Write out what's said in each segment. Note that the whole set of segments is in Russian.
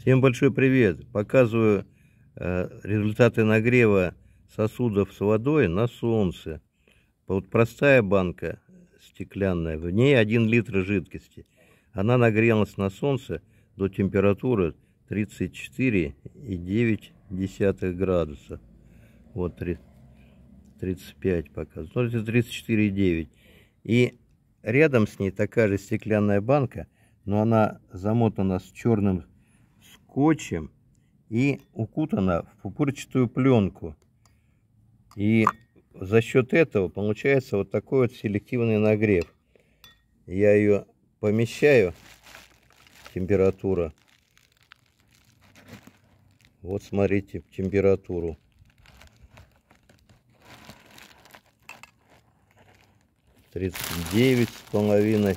Всем большой привет! Показываю э, результаты нагрева сосудов с водой на солнце. Вот простая банка стеклянная, в ней 1 литр жидкости. Она нагрелась на солнце до температуры 34,9 градуса. Вот 35 показывает. Ну, это 34,9. И рядом с ней такая же стеклянная банка, но она замотана с черным скотчем и укутана в пупырчатую пленку. И за счет этого получается вот такой вот селективный нагрев. Я ее помещаю, температура. Вот смотрите температуру. Тридцать девять с половиной.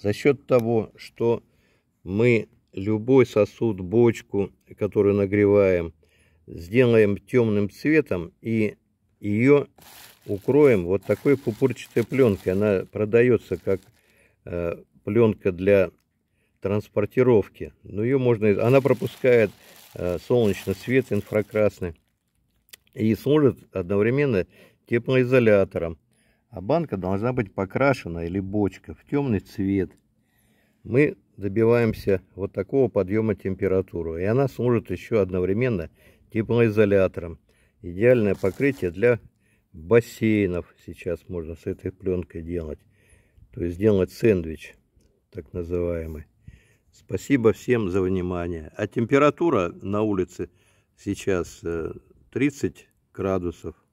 За счет того, что мы любой сосуд, бочку, которую нагреваем, сделаем темным цветом и ее укроем вот такой пупырчатой пленкой. Она продается как э, пленка для транспортировки. Но ее можно, она пропускает э, солнечный свет инфракрасный и служит одновременно теплоизолятором а банка должна быть покрашена или бочка в темный цвет. Мы добиваемся вот такого подъема температуры, и она служит еще одновременно теплоизолятором. Идеальное покрытие для бассейнов сейчас можно с этой пленкой делать. То есть сделать сэндвич, так называемый. Спасибо всем за внимание. А температура на улице сейчас 30 э, градусов.